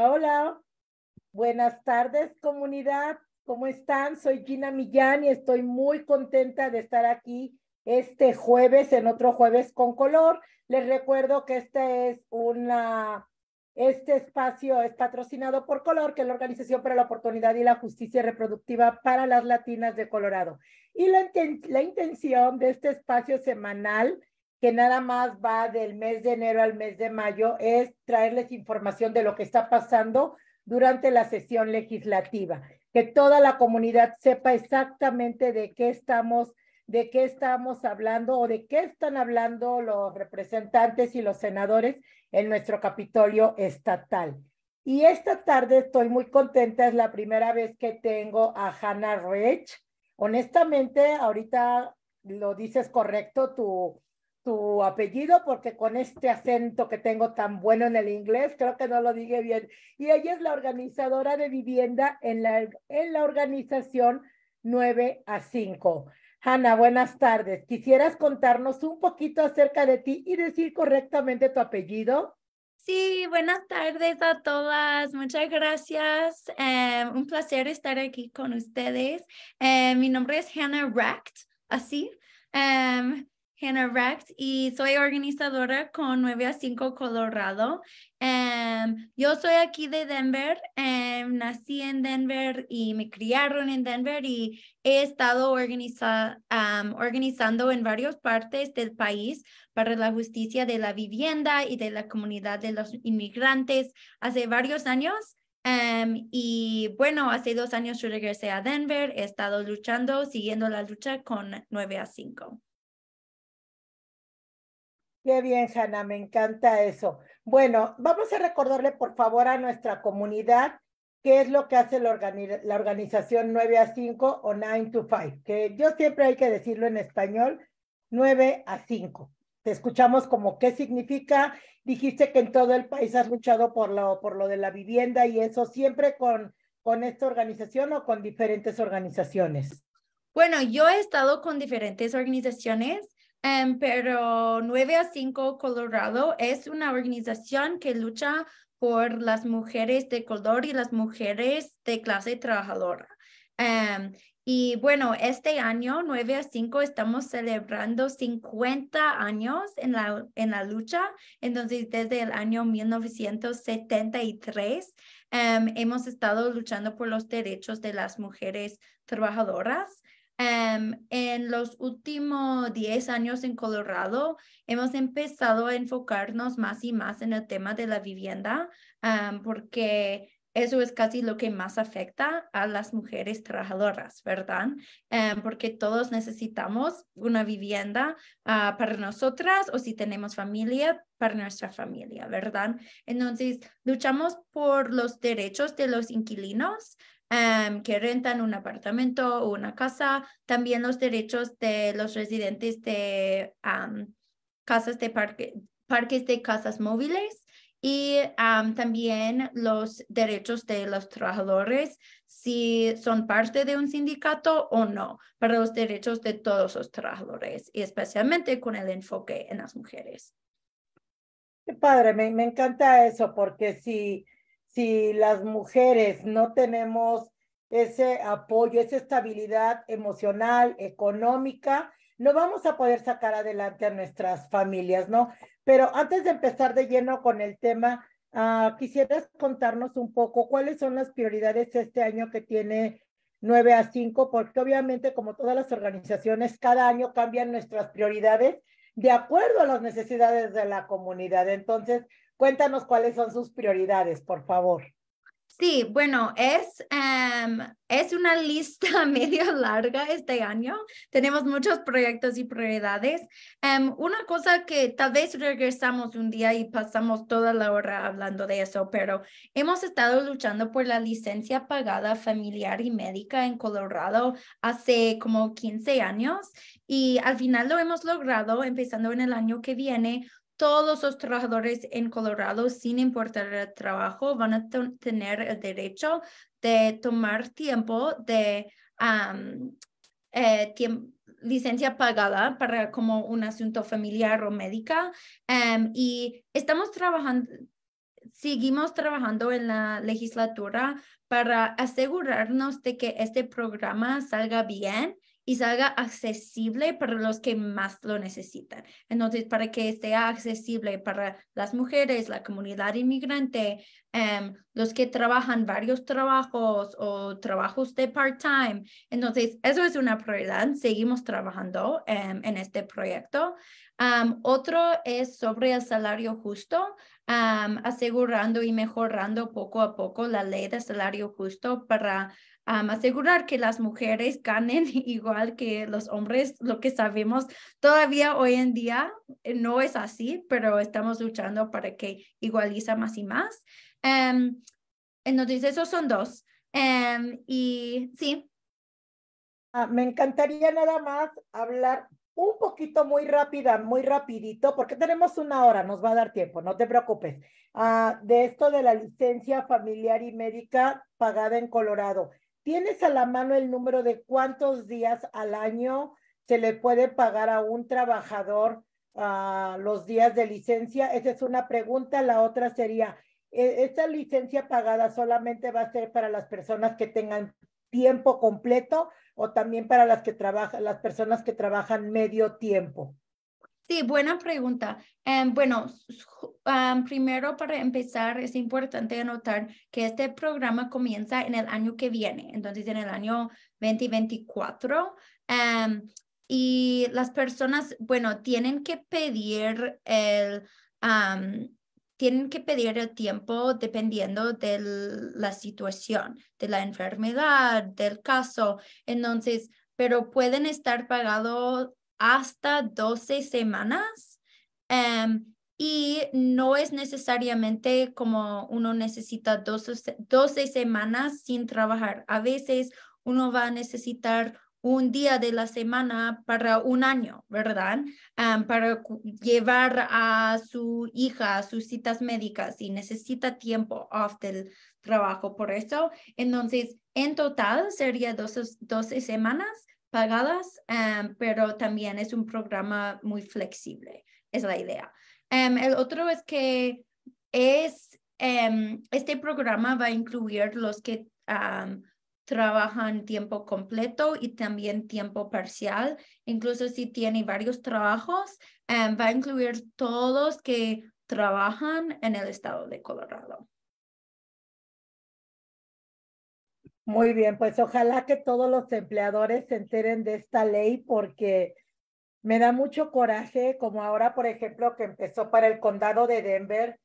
Hola, buenas tardes comunidad. ¿Cómo están? Soy Gina Millán y estoy muy contenta de estar aquí este jueves, en otro jueves con color. Les recuerdo que este es una, este espacio es patrocinado por Color, que es la Organización para la Oportunidad y la Justicia Reproductiva para las Latinas de Colorado. Y la intención de este espacio semanal que nada más va del mes de enero al mes de mayo, es traerles información de lo que está pasando durante la sesión legislativa, que toda la comunidad sepa exactamente de qué estamos de qué estamos hablando o de qué están hablando los representantes y los senadores en nuestro Capitolio estatal. Y esta tarde estoy muy contenta, es la primera vez que tengo a Hannah Rich. Honestamente, ahorita lo dices correcto, tu, apellido porque con este acento que tengo tan bueno en el inglés, creo que no lo dije bien. Y ella es la organizadora de vivienda en la, en la organización 9 a 5. Hanna, buenas tardes. ¿Quisieras contarnos un poquito acerca de ti y decir correctamente tu apellido? Sí, buenas tardes a todas. Muchas gracias. Eh, un placer estar aquí con ustedes. Eh, mi nombre es Hannah Ract así. Em, Hannah Rex, y soy organizadora con 9 a 5 Colorado. Em, yo soy aquí de Denver, em, nací en Denver y me criaron en Denver y he estado organiza, organizando en varias partes del país para la justicia de la vivienda y de la comunidad de los inmigrantes hace varios años. Em, y bueno, hace dos años yo regresé a Denver, he estado luchando, siguiendo la lucha con 9 a 5. Qué bien, Hanna, me encanta eso. Bueno, vamos a recordarle, por favor, a nuestra comunidad qué es lo que hace la, organización 9 a 5 o 9 to 5, que yo siempre hay que decirlo en español, 9 a 5. Te escuchamos como qué significa. Dijiste que en todo el país has luchado por lo, por lo de la vivienda y eso siempre con, con esta organización o con diferentes organizaciones. Bueno, yo he estado con diferentes organizaciones Em, pero 9 a 5 Colorado es una organización que lucha por las mujeres de color y las mujeres de clase trabajadora. Em, y bueno, este año 9 a 5 estamos celebrando 50 años en la, en la lucha. Entonces, desde el año 1973 em, hemos estado luchando por los derechos de las mujeres trabajadoras. Em, en los últimos 10 años en Colorado, hemos empezado a enfocarnos más y más en el tema de la vivienda, em, porque eso es casi lo que más afecta a las mujeres trabajadoras, ¿verdad? Em, porque todos necesitamos una vivienda ah, para nosotras o si tenemos familia, para nuestra familia, ¿verdad? Entonces, luchamos por los derechos de los inquilinos Em, que rentan un apartamento o una casa, también los derechos de los residentes de casas de parque, parques de casas móviles y también los derechos de los trabajadores, si son parte de un sindicato o no, para los derechos de todos los trabajadores y especialmente con el enfoque en las mujeres. Qué padre, me, me encanta eso, porque si si las mujeres no tenemos ese apoyo, esa estabilidad emocional, económica, no vamos a poder sacar adelante a nuestras familias, ¿no? Pero antes de empezar de lleno con el tema, ah, quisieras contarnos un poco cuáles son las prioridades este año que tiene 9 a 5, porque obviamente como todas las organizaciones, cada año cambian nuestras prioridades de acuerdo a las necesidades de la comunidad. Entonces, Cuéntanos cuáles son sus prioridades, por favor. Sí, bueno, es, em, es una lista medio larga este año. Tenemos muchos proyectos y prioridades. Em, una cosa que tal vez regresamos un día y pasamos toda la hora hablando de eso, pero hemos estado luchando por la licencia pagada familiar y médica en Colorado hace como 15 años y al final lo hemos logrado empezando en el año que viene todos los trabajadores en Colorado, sin importar el trabajo, van a tener el derecho de tomar tiempo de eh, licencia pagada para como un asunto familiar o médica. Em, y estamos trabajando, seguimos trabajando en la legislatura para asegurarnos de que este programa salga bien y salga accesible para los que más lo necesitan. Entonces, para que sea accesible para las mujeres, la comunidad inmigrante, em, los que trabajan varios trabajos o trabajos de part-time. Entonces, eso es una prioridad. Seguimos trabajando em, en este proyecto otro es sobre el salario justo, asegurando y mejorando poco a poco la ley de salario justo para asegurar que las mujeres ganen igual que los hombres, lo que sabemos todavía hoy en día eh, no es así, pero estamos luchando para que igualiza más y más. entonces, em, eh, esos son dos. Em, y sí. Ah, me encantaría nada más hablar un poquito muy rápida, muy rapidito, porque tenemos una hora, nos va a dar tiempo, no te preocupes, ah, de esto de la licencia familiar y médica pagada en Colorado. ¿Tienes a la mano el número de cuántos días al año se le puede pagar a un trabajador ah, los días de licencia? Esa es una pregunta. La otra sería, e-, ¿esta licencia pagada solamente va a ser para las personas que tengan tiempo completo o también para las que trabajan, las personas que trabajan medio tiempo? Sí, buena pregunta. Em, bueno, primero para empezar es importante anotar que este programa comienza en el año que viene, entonces en el año 2024. Em, y las personas, bueno, tienen que pedir el, tienen que pedir el tiempo dependiendo de la situación, de la enfermedad, del caso. Entonces, pero pueden estar pagados hasta 12 semanas. Em, y no es necesariamente como uno necesita 12, semanas sin trabajar. A veces uno va a necesitar un día de la semana para un año, ¿verdad? para llevar a su hija a sus citas médicas y necesita tiempo off del trabajo por eso. Entonces, en total sería 12, semanas pagadas, pero también es un programa muy flexible, es la idea. el otro es que es, este programa va a incluir los que trabajan tiempo completo y también tiempo parcial. Incluso si tiene varios trabajos, em, va a incluir todos que trabajan en el estado de Colorado. Muy bien, pues ojalá que todos los empleadores se enteren de esta ley porque me da mucho coraje, como ahora, por ejemplo, que empezó para el condado de Denver,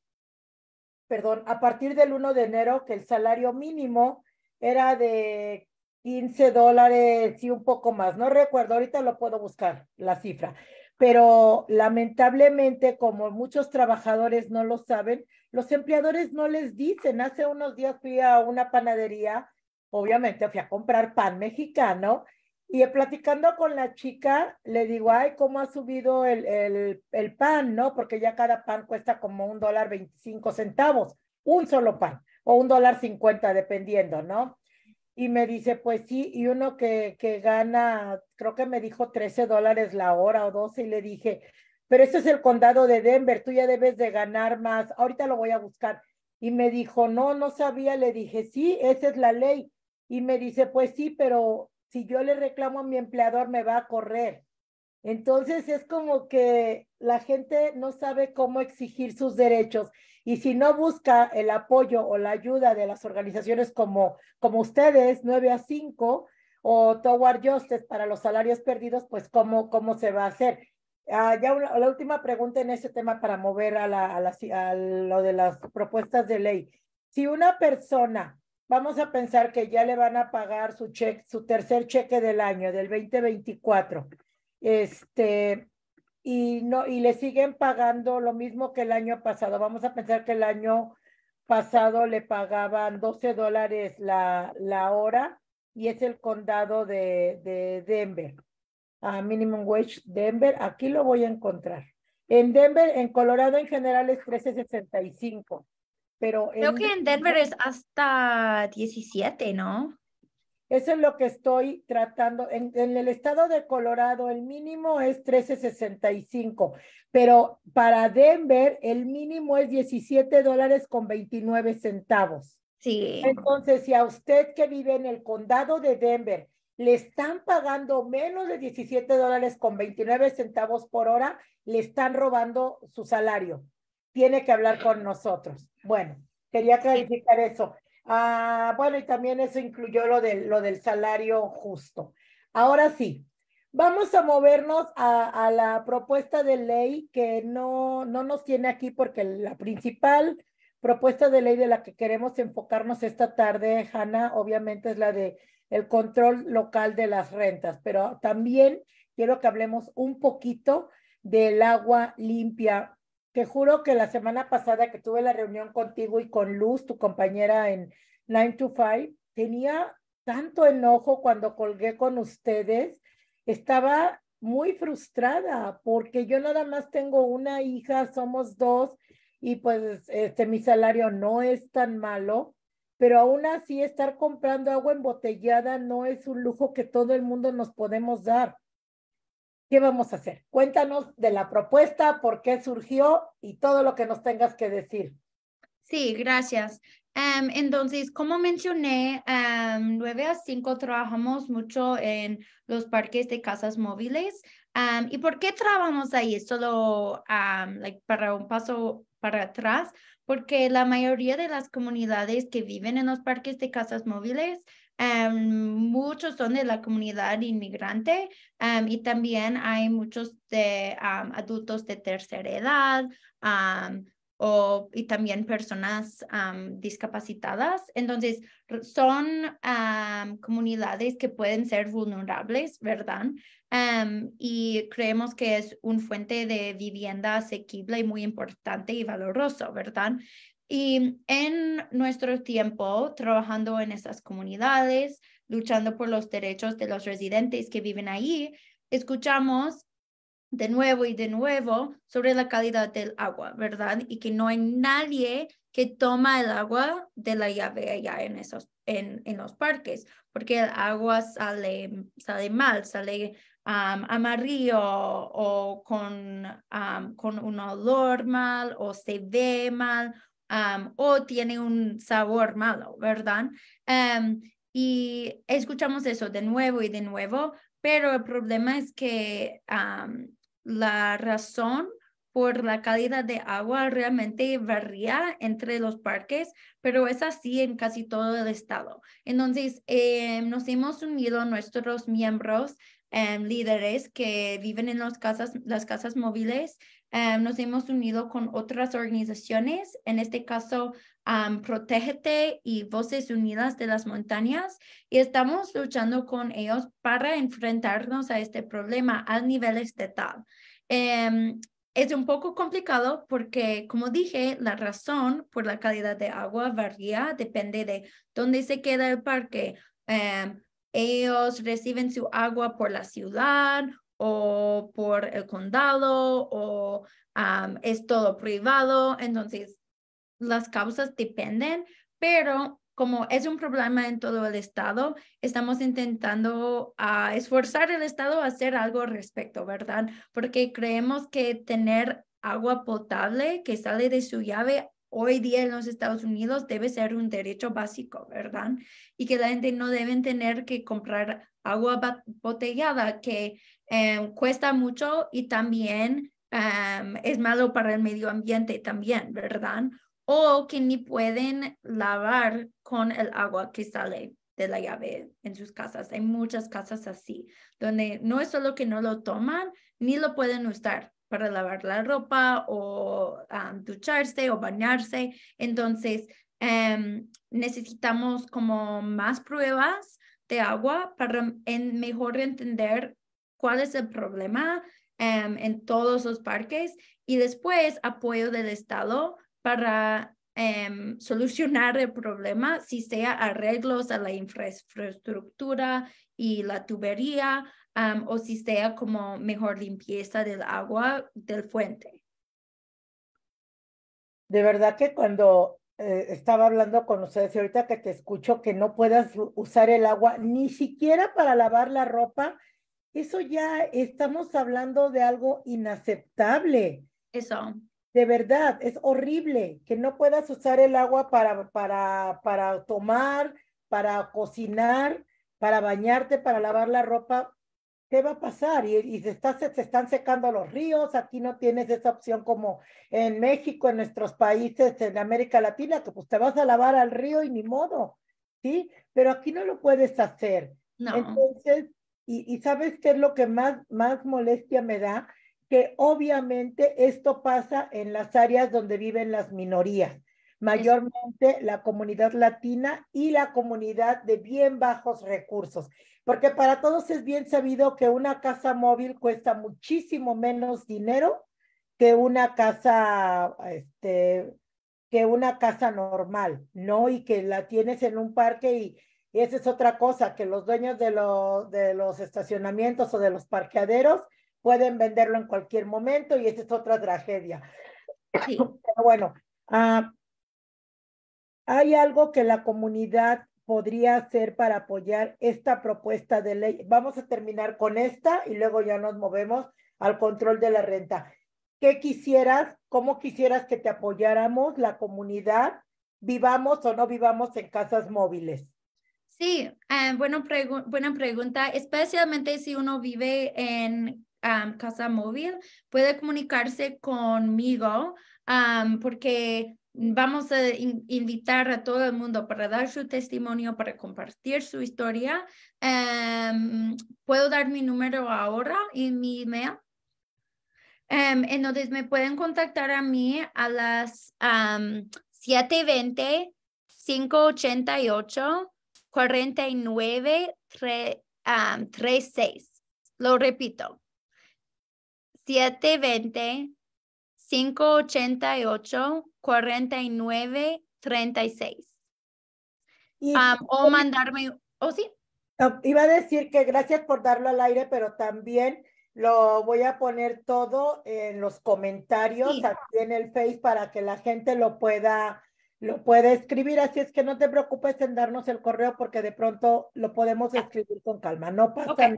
perdón, a partir del 1 de enero que el salario mínimo era de 15 dólares y un poco más. No recuerdo, ahorita lo puedo buscar la cifra. Pero lamentablemente, como muchos trabajadores no lo saben, los empleadores no les dicen. Hace unos días fui a una panadería, obviamente fui a comprar pan mexicano y platicando con la chica, le digo, ay, ¿cómo ha subido el, el, el pan? ¿No? Porque ya cada pan cuesta como un dólar veinticinco centavos, un solo pan o un dólar cincuenta, dependiendo, ¿no? Y me dice, pues sí, y uno que, que gana, creo que me dijo 13 dólares la hora o 12, y le dije, pero ese es el condado de Denver, tú ya debes de ganar más, ahorita lo voy a buscar. Y me dijo, no, no sabía, le dije, sí, esa es la ley. Y me dice, pues sí, pero si yo le reclamo a mi empleador me va a correr. Entonces es como que la gente no sabe cómo exigir sus derechos y si no busca el apoyo o la ayuda de las organizaciones como, como ustedes, 9 a 5, o Toward Justice para los salarios perdidos, pues cómo, cómo se va a hacer. Ah, ya la última pregunta en ese tema para mover a, la, a, a lo de las propuestas de ley. Si una persona vamos a pensar que ya le van a pagar su cheque, su tercer cheque del año, del 2024. Este, y, no, y le siguen pagando lo mismo que el año pasado. Vamos a pensar que el año pasado le pagaban 12 dólares la, la hora y es el condado de, Denver, a minimum wage Denver. Aquí lo voy a encontrar. En Denver, en Colorado en general es 13.65, pero... Creo que en Denver es hasta 17, ¿no? Eso es lo que estoy tratando. En, el estado de Colorado el mínimo es 13.65, pero para Denver el mínimo es 17 dólares con 29 centavos. Sí. Entonces, si a usted que vive en el condado de Denver le están pagando menos de 17 dólares con 29 centavos por hora, le están robando su salario. Tiene que hablar con nosotros. Bueno, quería clarificar eso. Ah, bueno, y también eso incluyó lo, de, lo del salario justo. Ahora sí, vamos a movernos a, a la propuesta de ley que no, no nos tiene aquí porque la principal propuesta de ley de la que queremos enfocarnos esta tarde, Hanna, obviamente es la de el control local de las rentas, pero también quiero que hablemos un poquito del agua limpia te juro que la semana pasada que tuve la reunión contigo y con Luz, tu compañera en 9 to 5, tenía tanto enojo cuando colgué con ustedes. Estaba muy frustrada porque yo nada más tengo una hija, somos dos y pues este mi salario no es tan malo, pero aún así estar comprando agua embotellada no es un lujo que todo el mundo nos podemos dar. ¿Qué vamos a hacer? Cuéntanos de la propuesta, por qué surgió y todo lo que nos tengas que decir. Sí, gracias. Em, entonces, como mencioné, em, nueve 9 a 5 trabajamos mucho en los parques de casas móviles. Em, ¿Y por qué trabajamos ahí? Solo para un paso para atrás, porque la mayoría de las comunidades que viven en los parques de casas móviles Em, muchos son de la comunidad inmigrante em, y también hay muchos de adultos de tercera edad o, y también personas discapacitadas. Entonces, son comunidades que pueden ser vulnerables, ¿verdad? Em, y creemos que es una fuente de vivienda asequible y muy importante y valoroso, ¿verdad? Y en nuestro tiempo trabajando en esas comunidades, luchando por los derechos de los residentes que viven allí, escuchamos de nuevo y de nuevo sobre la calidad del agua, ¿verdad? Y que no hay nadie que toma el agua de la llave allá en, esos, en, en los parques, porque el agua sale, sale mal, sale amarillo o con, con un olor mal o se ve mal o tiene un sabor malo, ¿verdad? y escuchamos eso de nuevo y de nuevo, pero el problema es que la razón por la calidad de agua realmente varía entre los parques, pero es así en casi todo el estado. Entonces, em, nos hemos unido nuestros miembros, em, líderes que viven en casas, las casas móviles Em, nos hemos unido con otras organizaciones, en este caso Protégete y Voces Unidas de las Montañas, y estamos luchando con ellos para enfrentarnos a este problema a nivel estatal. Em, es un poco complicado porque, como dije, la razón por la calidad de agua varía, depende de dónde se queda el parque. Em, ellos reciben su agua por la ciudad o por el condado o es todo privado. Entonces, las causas dependen, pero como es un problema en todo el estado, estamos intentando a ah, esforzar el estado a hacer algo al respecto, ¿verdad? Porque creemos que tener agua potable que sale de su llave hoy día en los Estados Unidos debe ser un derecho básico, ¿verdad? Y que la gente no debe tener que comprar agua botellada que Em, cuesta mucho y también em, es malo para el medio ambiente también, ¿verdad? O que ni pueden lavar con el agua que sale de la llave en sus casas. Hay muchas casas así, donde no es solo que no lo toman, ni lo pueden usar para lavar la ropa o ducharse o bañarse. Entonces, em, necesitamos como más pruebas de agua para mejor entender cuál es el problema em, en todos los parques y después apoyo del Estado para em, solucionar el problema, si sea arreglos a la infraestructura y la tubería o si sea como mejor limpieza del agua del fuente. De verdad que cuando eh, estaba hablando con ustedes y ahorita que te escucho que no puedas usar el agua ni siquiera para lavar la ropa, eso ya estamos hablando de algo inaceptable. Eso. De verdad, es horrible que no puedas usar el agua para, para, para tomar, para cocinar, para bañarte, para lavar la ropa. ¿Qué va a pasar? Y, y se, está, se, están secando los ríos. Aquí no tienes esa opción como en México, en nuestros países, en América Latina, que pues te vas a lavar al río y ni modo. ¿Sí? Pero aquí no lo puedes hacer. No. Entonces, y, sabes qué es lo que más, más molestia me da, que obviamente esto pasa en las áreas donde viven las minorías, mayormente la comunidad latina y la comunidad de bien bajos recursos, porque para todos es bien sabido que una casa móvil cuesta muchísimo menos dinero que una casa, este, que una casa normal, ¿no? Y que la tienes en un parque y y esa es otra cosa, que los dueños de, los estacionamientos o de los parqueaderos pueden venderlo en cualquier momento y esa es otra tragedia. Pero bueno, ah, hay algo que la comunidad podría hacer para apoyar esta propuesta de ley. Vamos a terminar con esta y luego ya nos movemos al control de la renta. ¿Qué quisieras, cómo quisieras que te apoyáramos la comunidad, vivamos o no vivamos en casas móviles? Sí, ah, buena, buena pregunta, especialmente si uno vive en casa móvil, puede comunicarse conmigo porque vamos a invitar a todo el mundo para dar su testimonio, para compartir su historia. Em, puedo dar mi número ahora y mi email. Em, entonces me pueden contactar a mí a las 720 588 4936, Lo repito. 720, 588, 4936 o mandarme, o oh, sí. Ah, iba a decir que gracias por darlo al aire, pero también lo voy a poner todo en los comentarios aquí en el Face para que la gente lo pueda lo puede escribir, así es que no te preocupes en darnos el correo porque de pronto lo podemos ah. escribir con calma, no pasa nada.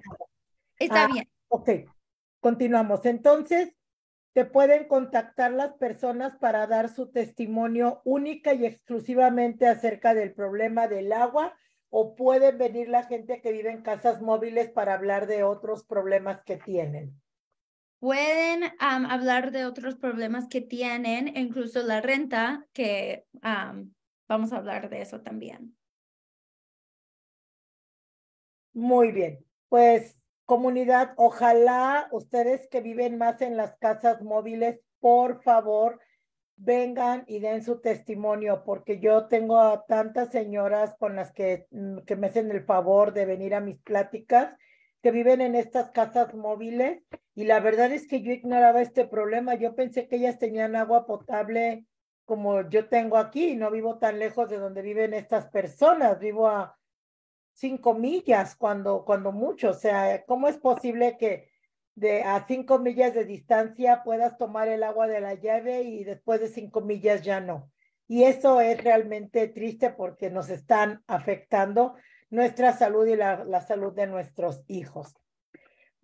Está ah, bien. Ok, continuamos. Entonces, te pueden contactar las personas para dar su testimonio única y exclusivamente acerca del problema del agua o pueden venir la gente que vive en casas móviles para hablar de otros problemas que tienen. Pueden hablar de otros problemas que tienen, e incluso la renta, que vamos a hablar de eso también. Muy bien. Pues comunidad, ojalá ustedes que viven más en las casas móviles, por favor, vengan y den su testimonio, porque yo tengo a tantas señoras con las que, mm, que me hacen el favor de venir a mis pláticas, que viven en estas casas móviles y la verdad es que yo ignoraba este problema. Yo pensé que ellas tenían agua potable como yo tengo aquí. No vivo tan lejos de donde viven estas personas. Vivo a cinco millas cuando, cuando mucho. O sea, ¿cómo es posible que de a cinco millas de distancia puedas tomar el agua de la llave y después de cinco millas ya no? Y eso es realmente triste porque nos están afectando nuestra salud y la salud de nuestros hijos.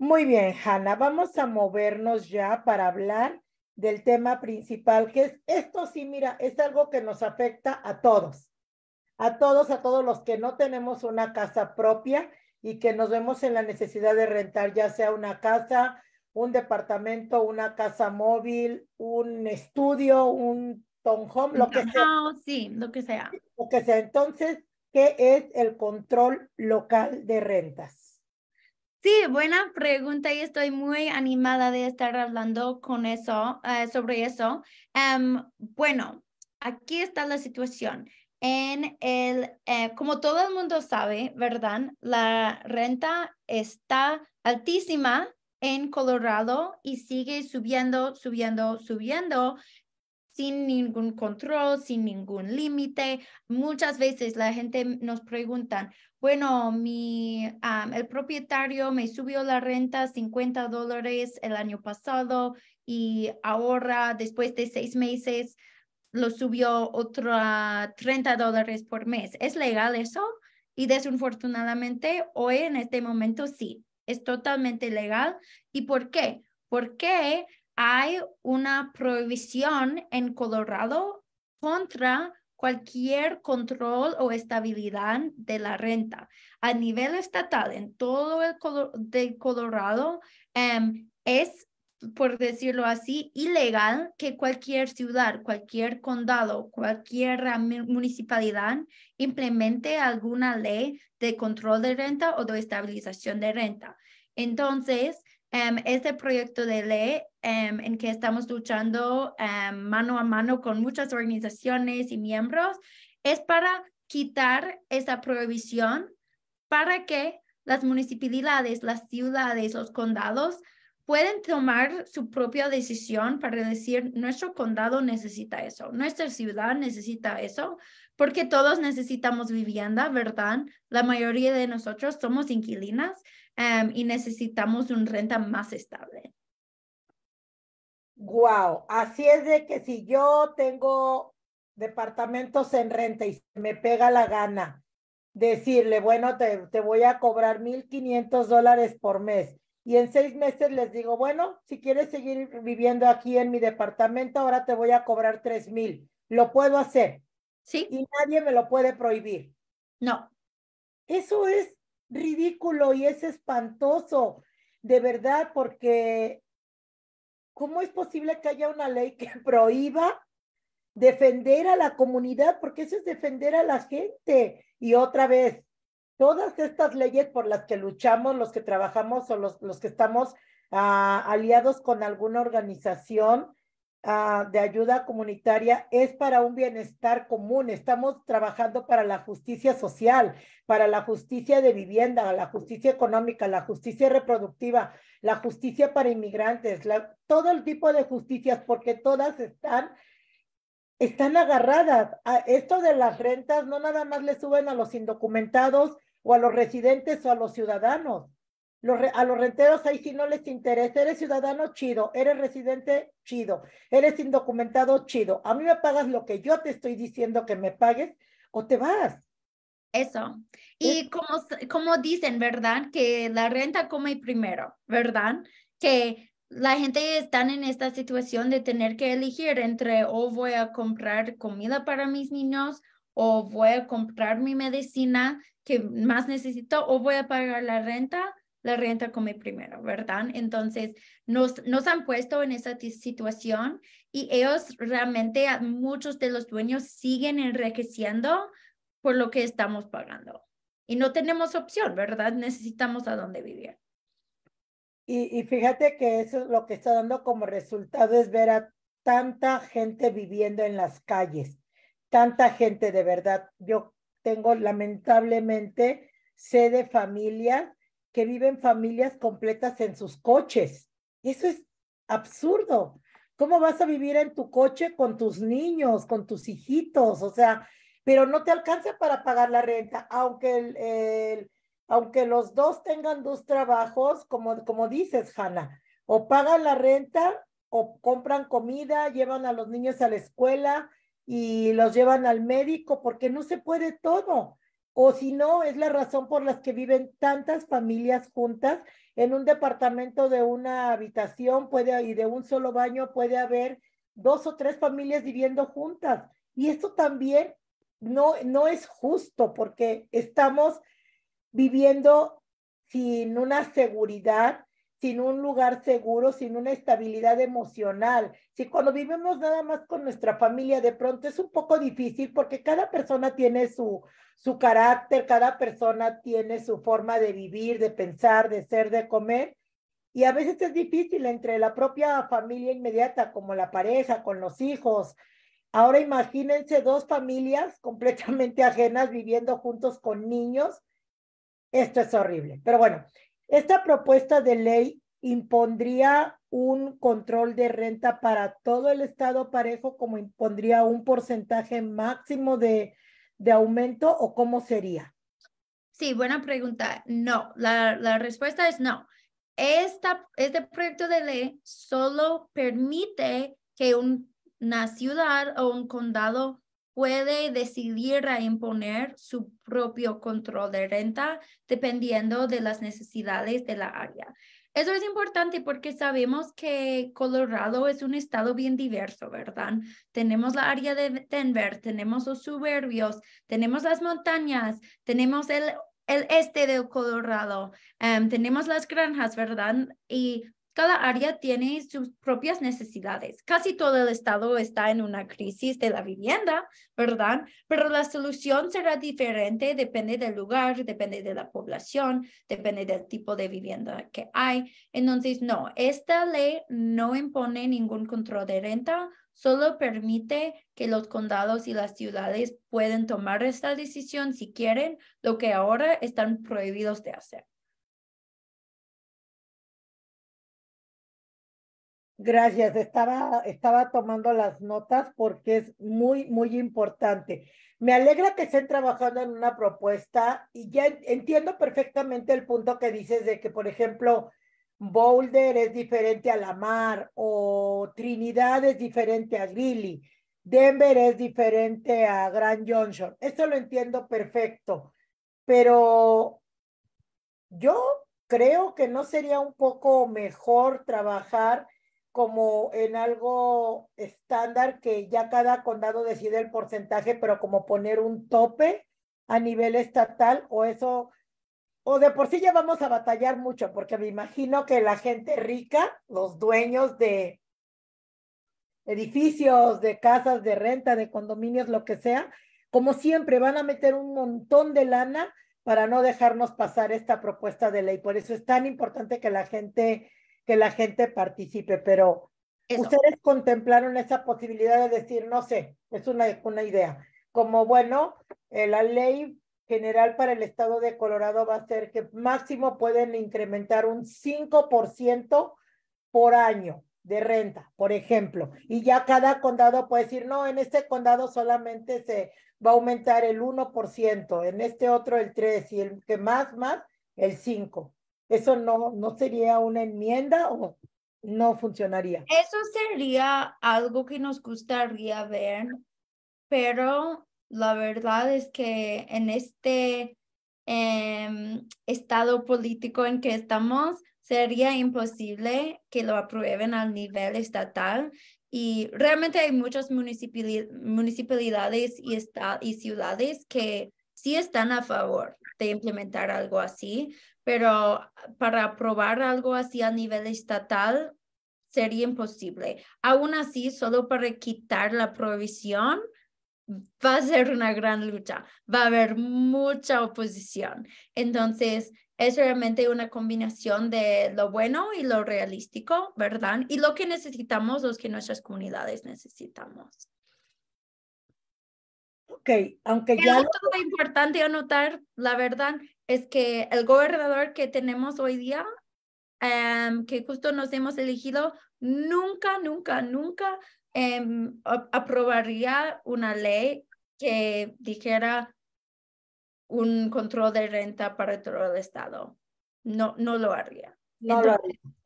Muy bien, Hanna, vamos a movernos ya para hablar del tema principal, que es esto sí, mira, es algo que nos afecta a todos, a todos, a todos los que no tenemos una casa propia y que nos vemos en la necesidad de rentar ya sea una casa, un departamento, una casa móvil, un estudio, un home, lo que sea. sí, lo que sea. Lo que sea. Entonces, ¿qué es el control local de rentas? Sí, buena pregunta y estoy muy animada de estar hablando con eso, eh, sobre eso. Em, bueno, aquí está la situación. En el, eh, como todo el mundo sabe, ¿verdad? La renta está altísima en Colorado y sigue subiendo, subiendo, subiendo sin ningún control, sin ningún límite. Muchas veces la gente nos pregunta, bueno, mi, ah, el propietario me subió la renta 50 dólares el año pasado y ahora, después de seis meses, lo subió otra 30 dólares por mes. ¿Es legal eso? Y desafortunadamente, hoy en este momento sí, es totalmente legal. ¿Y por qué? Porque hay una prohibición en Colorado contra cualquier control o estabilidad de la renta. A nivel estatal, en todo el de Colorado, em, es, por decirlo así, ilegal que cualquier ciudad, cualquier condado, cualquier municipalidad implemente alguna ley de control de renta o de estabilización de renta. Entonces, Em, este proyecto de ley em, en que estamos luchando em, mano a mano con muchas organizaciones y miembros es para quitar esa prohibición para que las municipalidades, las ciudades, los condados pueden tomar su propia decisión para decir, nuestro condado necesita eso, nuestra ciudad necesita eso, porque todos necesitamos vivienda, ¿verdad? La mayoría de nosotros somos inquilinas Em, y necesitamos una renta más estable. Wow, así es de que si yo tengo departamentos en renta y me pega la gana decirle, bueno, te, voy a cobrar mil quinientos dólares por mes y en seis meses les digo, bueno, si quieres seguir viviendo aquí en mi departamento, ahora te voy a cobrar tres mil. Lo puedo hacer. Sí. Y nadie me lo puede prohibir. No. Eso es ridículo y es espantoso, de verdad, porque ¿cómo es posible que haya una ley que prohíba defender a la comunidad? Porque eso es defender a la gente. Y otra vez, todas estas leyes por las que luchamos, los que trabajamos o los, los que estamos ah, aliados con alguna organización, Ah, de ayuda comunitaria es para un bienestar común. Estamos trabajando para la justicia social, para la justicia de vivienda, la justicia económica, la justicia reproductiva, la justicia para inmigrantes, todo el tipo de justicias, porque todas están están agarradas. A ah, esto de las rentas no nada más le suben a los indocumentados o a los residentes o a los ciudadanos a los renteros ahí sí no les interesa. Eres ciudadano chido, eres residente chido, eres indocumentado chido. A mí me pagas lo que yo te estoy diciendo que me pagues o te vas. Eso. Y como, como dicen, ¿verdad? Que la renta come primero, ¿verdad? Que la gente está en esta situación de tener que elegir entre o voy a comprar comida para mis niños o voy a comprar mi medicina que más necesito o voy a pagar la renta la renta como primero, ¿verdad? Entonces, nos, nos han puesto en esa situación y ellos realmente, muchos de los dueños siguen enriqueciendo por lo que estamos pagando. Y no tenemos opción, ¿verdad? Necesitamos a dónde vivir. Y, fíjate que eso es lo que está dando como resultado es ver a tanta gente viviendo en las calles, tanta gente de verdad. Yo tengo lamentablemente sé de que viven familias completas en sus coches. Eso es absurdo. ¿Cómo vas a vivir en tu coche con tus niños, con tus hijitos? O sea, pero no te alcanza para pagar la renta, aunque el, aunque los dos tengan dos trabajos, como, como dices, hannah o pagan la renta o compran comida, llevan a los niños a la escuela y los llevan al médico, porque no se puede todo o si no, es la razón por las que viven tantas familias juntas en un departamento de una habitación puede, y de un solo baño puede haber dos o tres familias viviendo juntas. Y esto también no, no es justo porque estamos viviendo sin una seguridad, sin un lugar seguro, sin una estabilidad emocional. Si cuando vivimos nada más con nuestra familia, de pronto es un poco difícil porque cada persona tiene su, su carácter, cada persona tiene su forma de vivir, de pensar, de ser, de comer. Y a veces es difícil entre la propia familia inmediata, como la pareja, con los hijos. Ahora imagínense dos familias completamente ajenas viviendo juntos con niños. Esto es horrible. Pero bueno, esta propuesta de ley impondría un control de renta para todo el estado parejo, como impondría un porcentaje máximo de, aumento o cómo sería? Sí, buena pregunta. No, la, la respuesta es no. Esta, este proyecto de ley solo permite que una ciudad o un condado puede decidir a imponer su propio control de renta dependiendo de las necesidades de la área. Eso es importante porque sabemos que Colorado es un estado bien diverso, ¿verdad? Tenemos la área de Denver, tenemos los suburbios, tenemos las montañas, tenemos el, el este de Colorado, em, tenemos las granjas, ¿verdad? Y cada área tiene sus propias necesidades. Casi todo el estado está en una crisis de la vivienda, ¿verdad? Pero la solución será diferente, depende del lugar, depende de la población, depende del tipo de vivienda que hay. Entonces, no, esta ley no impone ningún control de renta, solo permite que los condados y las ciudades pueden tomar esta decisión si quieren, lo que ahora están prohibidos de hacer. Gracias, estaba, estaba tomando las notas porque es muy, muy importante. Me alegra que estén trabajando en una propuesta y ya entiendo perfectamente el punto que dices de que, por ejemplo, Boulder es diferente a Lamar o Trinidad es diferente a Greeley, Denver es diferente a Grand Johnson. Esto lo entiendo perfecto, pero yo creo que no sería un poco mejor trabajar como en algo estándar que ya cada condado decide el porcentaje, pero como poner un tope a nivel estatal o eso, o de por sí ya vamos a batallar mucho, porque me imagino que la gente rica, los dueños de edificios, de casas, de renta, de condominios, lo que sea, como siempre van a meter un montón de lana para no dejarnos pasar esta propuesta de ley. Por eso es tan importante que la gente que la gente participe, pero ustedes contemplaron esa posibilidad de decir, no sé, es una, una idea, como bueno, eh, la ley general para el estado de Colorado va a ser que máximo pueden incrementar un 5% por año de renta, por ejemplo. Y ya cada condado puede decir, no, en este condado solamente se va a aumentar el 1%, en este otro el 3% y el que más, más, el 5%. ¿Eso no, no sería una enmienda o no funcionaría? Eso sería algo que nos gustaría ver, pero la verdad es que en este em, estado político en que estamos, sería imposible que lo aprueben al nivel estatal. Y realmente hay muchas municipalidades y, y ciudades que sí están a favor de implementar algo así, pero para aprobar algo así a nivel estatal sería imposible. Aún así, solo para quitar la prohibición va a ser una gran lucha, va a haber mucha oposición. Entonces, es realmente una combinación de lo bueno y lo realístico, ¿verdad? Y lo que necesitamos, los que nuestras comunidades necesitamos. Ok, aunque ya... Es importante anotar, la verdad, es que el gobernador que tenemos hoy día, em, que justo nos hemos elegido, nunca, nunca, nunca em, aprobaría una ley que dijera un control de renta para todo el estado. No, no lo haría.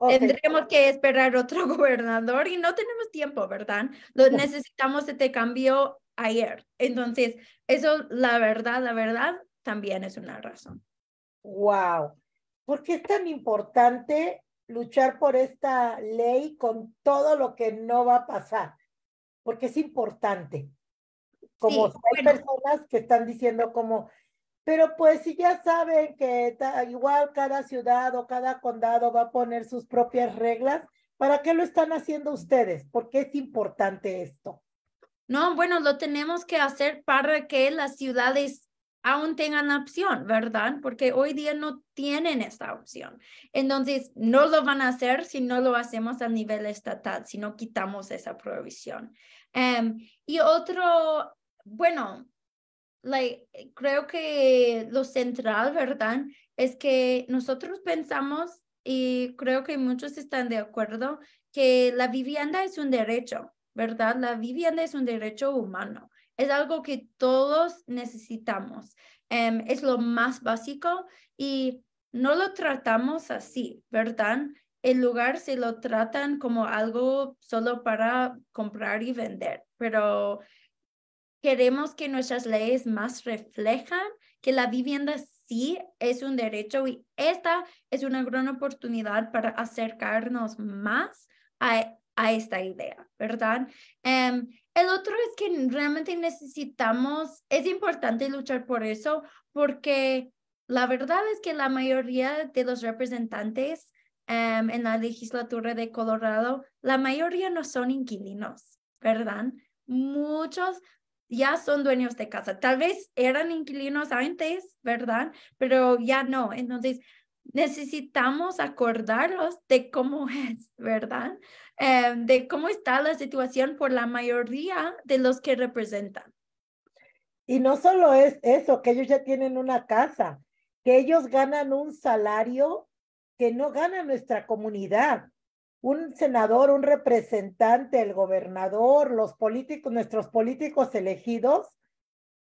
Tendremos que esperar otro gobernador y no tenemos tiempo, ¿verdad? Lo necesitamos este cambio ayer. Entonces, eso, la verdad, la verdad, también es una razón. ¡Wow! ¿Por qué es tan importante luchar por esta ley con todo lo que no va a pasar? Porque es importante. Como hay personas que están diciendo como, pero pues si ya saben que igual cada ciudad o cada condado va a poner sus propias reglas, ¿para qué lo están haciendo ustedes? ¿Por qué es importante esto? No, bueno, lo tenemos que hacer para que las ciudades aún tengan la opción, ¿verdad? Porque hoy día no tienen esta opción. Entonces, no lo van a hacer si no lo hacemos a nivel estatal, si no quitamos esa prohibición. Em, y otro, bueno, creo que lo central, ¿verdad? Es que nosotros pensamos, y creo que muchos están de acuerdo, que la vivienda es un derecho, ¿verdad? La vivienda es un derecho humano es algo que todos necesitamos. Em, es lo más básico y no lo tratamos así, ¿verdad? En lugar se lo tratan como algo solo para comprar y vender, pero queremos que nuestras leyes más reflejan que la vivienda sí es un derecho y esta es una gran oportunidad para acercarnos más a a esta idea, ¿verdad? Em, el otro es que realmente necesitamos, es importante luchar por eso, porque la verdad es que la mayoría de los representantes em, en la legislatura de Colorado, la mayoría no son inquilinos, ¿verdad? Muchos ya son dueños de casa. Tal vez eran inquilinos antes, ¿verdad? Pero ya no. Entonces, necesitamos acordarnos de cómo es, ¿verdad? Eh, de cómo está la situación por la mayoría de los que representan. Y no solo es eso, que ellos ya tienen una casa, que ellos ganan un salario que no gana nuestra comunidad. Un senador, un representante, el gobernador, los políticos, nuestros políticos elegidos,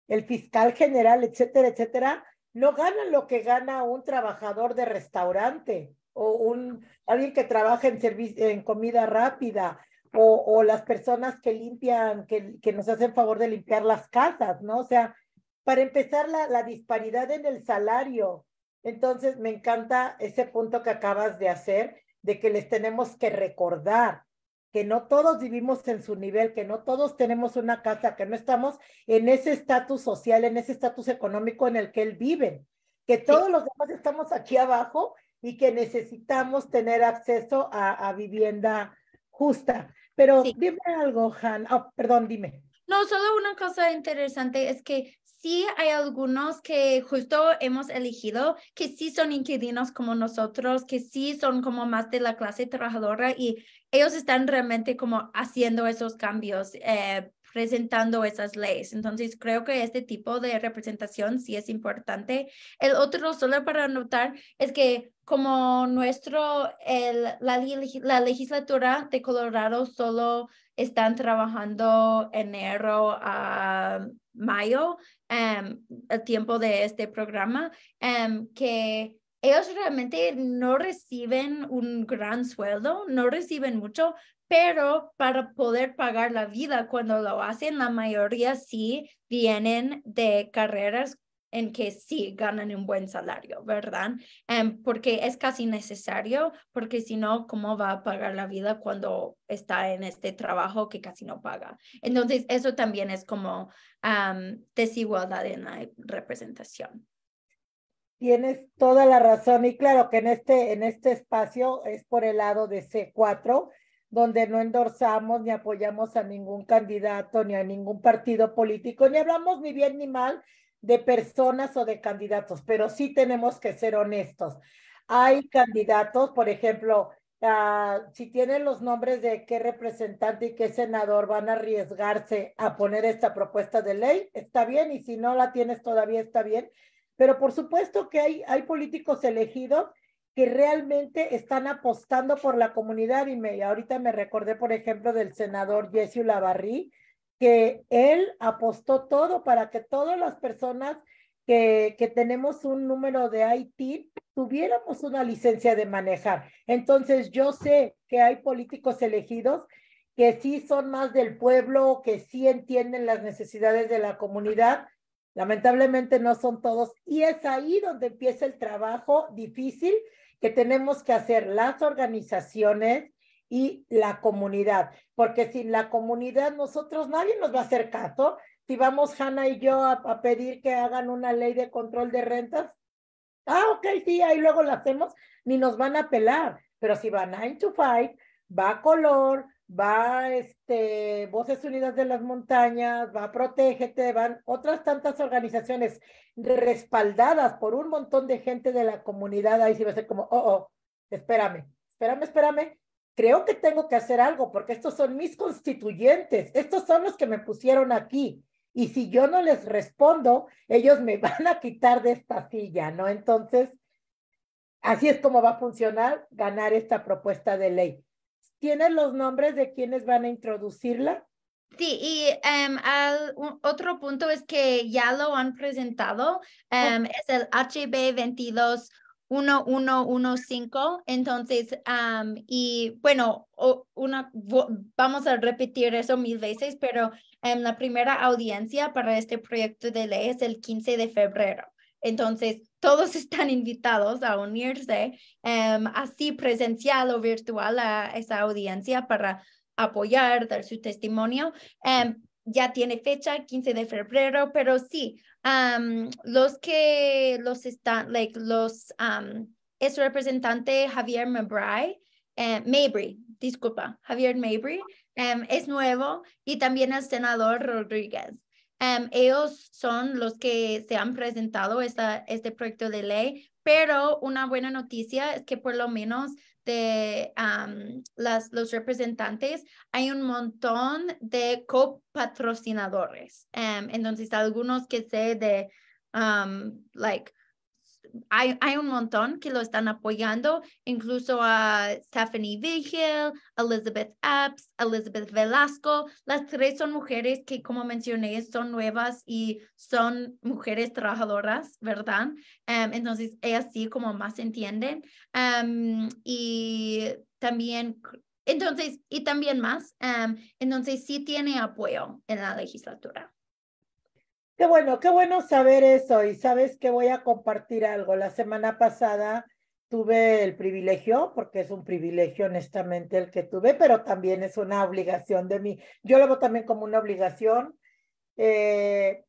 el fiscal general, etcétera, etcétera, no ganan lo que gana un trabajador de restaurante o un, alguien que trabaja en, comida rápida o, las personas que limpian, que, nos hacen favor de limpiar las casas, ¿no? O sea, para empezar, la disparidad en el salario. Entonces, me encanta ese punto que acabas de hacer de que les tenemos que recordar que no todos vivimos en su nivel, que no todos tenemos una casa, que no estamos en ese estatus social, en ese estatus económico en el que él vive, que todos los demás estamos aquí abajo y que necesitamos tener acceso a, vivienda justa. Pero dime algo, Han, oh, perdón, dime. No, solo una cosa interesante es que sí hay algunos que justo hemos elegido que sí son inquilinos como nosotros, que sí son como más de la clase trabajadora y ellos están realmente como haciendo esos cambios, eh, presentando esas leyes. Entonces, creo que este tipo de representación sí es importante. El otro, solo para anotar, es que como nuestro, la, la legislatura de Colorado solo están trabajando enero a mayo, Em, el tiempo de este programa, em, que ellos realmente no reciben un gran sueldo, no reciben mucho, pero para poder pagar la vida cuando lo hacen, la mayoría sí vienen de carreras en que sí ganan un buen salario, ¿verdad? Em, porque es casi necesario, porque si no, ¿cómo va a pagar la vida cuando está en este trabajo que casi no paga? Entonces, eso también es como desigualdad en la representación. Tienes toda la razón y claro que en este, en este espacio es por el lado de C4, donde no endorsamos ni apoyamos a ningún candidato ni a ningún partido político, ni hablamos ni bien ni mal, de personas o de candidatos, pero sí tenemos que ser honestos. Hay candidatos, por ejemplo, ah, si tienen los nombres de qué representante y qué senador van a arriesgarse a poner esta propuesta de ley, está bien, y si no la tienes todavía, está bien. Pero por supuesto que hay, hay políticos elegidos que realmente están apostando por la comunidad y me, ahorita me recordé, por ejemplo, del senador Jesse Labarri que Él apostó todo para que todas las personas que, que, tenemos un número de IT tuviéramos una licencia de manejar. Entonces, yo sé que hay políticos elegidos que sí son más del pueblo, que sí entienden las necesidades de la comunidad. Lamentablemente no son todos. Y es ahí donde empieza el trabajo difícil que tenemos que hacer las organizaciones, y la comunidad, porque sin la comunidad nosotros nadie nos va a hacer caso. Si vamos Hannah y yo a, pedir que hagan una ley de control de rentas, ah, ok, sí, ahí luego la hacemos, ni nos van a apelar, pero si va Nine to fight va Color, va este, Voces Unidas de las Montañas, va Protégete, van otras tantas organizaciones respaldadas por un montón de gente de la comunidad, ahí sí va a ser como, oh, oh, espérame, espérame, espérame, creo que tengo que hacer algo porque estos son mis constituyentes, estos son los que me pusieron aquí. Y si yo no les respondo, ellos me van a quitar de esta silla, ¿no? Entonces, así es como va a funcionar ganar esta propuesta de ley. ¿Tienen los nombres de quienes van a introducirla? Sí, y em, al, otro punto es que ya lo han presentado, em, es el HB 22. 1115. Entonces, y bueno, vamos a repetir eso mil veces, pero en em, la primera audiencia para este proyecto de ley es el 15 de febrero. Entonces, todos están invitados a unirse, em, así presencial o virtual, a esa audiencia para apoyar, dar su testimonio. Em, ya tiene fecha, 15 de febrero, pero sí, los que los están, like los, es representante Javier Mabry, eh, Mabry, disculpa, Javier Mabry, em, es nuevo y también el senador Rodríguez. Em, ellos son los que se han presentado esta, este proyecto de ley, pero una buena noticia es que por lo menos de las, los representantes, hay un montón de copatrocinadores. Em, entonces, algunos que sé de, um, like, hay, hay, un montón que lo están apoyando, incluso a Stephanie Vigil, Elizabeth Epps, Elizabeth Velasco. Las tres son mujeres que, como mencioné, son nuevas y son mujeres trabajadoras, ¿verdad? Em, entonces, ellas sí como más entienden. Em, y también, entonces, y también más. Em, entonces, sí tiene apoyo en la legislatura. Qué bueno, qué bueno saber eso. Y sabes que voy a compartir algo. La semana pasada tuve el privilegio, porque es un privilegio honestamente el que tuve, pero también es una obligación de mí. Yo lo veo también como una obligación eh,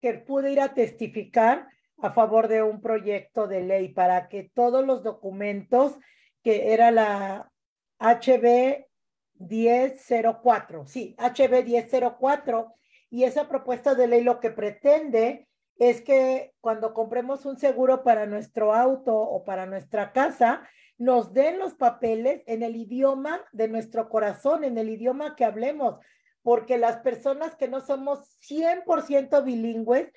que pude ir a testificar a favor de un proyecto de ley para que todos los documentos que era la HB 1004, sí, HB 1004 y esa propuesta de ley lo que pretende es que cuando compremos un seguro para nuestro auto o para nuestra casa, nos den los papeles en el idioma de nuestro corazón, en el idioma que hablemos, porque las personas que no somos 100% bilingües